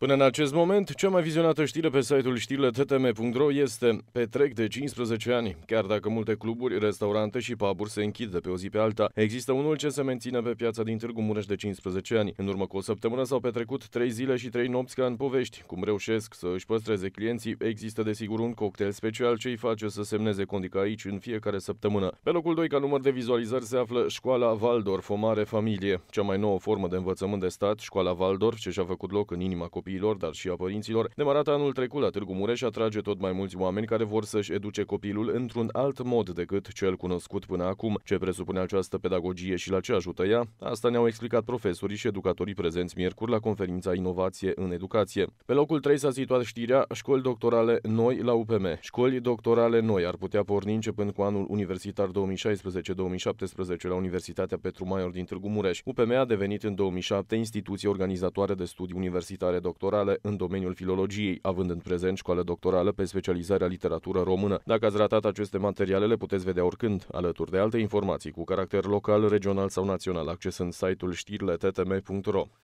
Până în acest moment, cea mai vizionată știre pe site-ul știrile ttm.ro este Petrec de 15 ani. Chiar dacă multe cluburi, restaurante și puburi se închid de pe o zi pe alta, există unul ce se menține pe piața din Târgu Mureș de 15 ani. În urmă cu o săptămână s-au petrecut 3 zile și 3 nopți ca în povești. Cum reușesc să își păstreze clienții, există desigur un cocktail special ce îi face să semneze condica aici în fiecare săptămână. Pe locul 2 ca număr de vizualizări se află școala Valdor, o mare familie. Cea mai nouă formă de învățământ de stat, școala Valdor, ce și-a făcut loc în inima copiilor copiilor, dar și a părinților, demarată anul trecut la Târgu Mureș atrage tot mai mulți oameni care vor să-și educe copilul într-un alt mod decât cel cunoscut până acum. Ce presupune această pedagogie și la ce ajută ea? Asta ne-au explicat profesorii și educatorii prezenți miercuri la conferința Inovație în Educație. Pe locul 3 s-a situat știrea Școli doctorale noi la UPM. Școli doctorale noi ar putea porni începând cu anul universitar 2016-2017 la Universitatea Petru Maior din Târgu Mureș. UPM a devenit în 2007 instituție organizatoare de studii universitare doctorale doctorale în domeniul filologiei, având în prezent școală doctorală pe specializarea literatură română. Dacă ați ratat aceste materiale, le puteți vedea oricând, alături de alte informații cu caracter local, regional sau național, accesând site-ul știrile ttm.ro.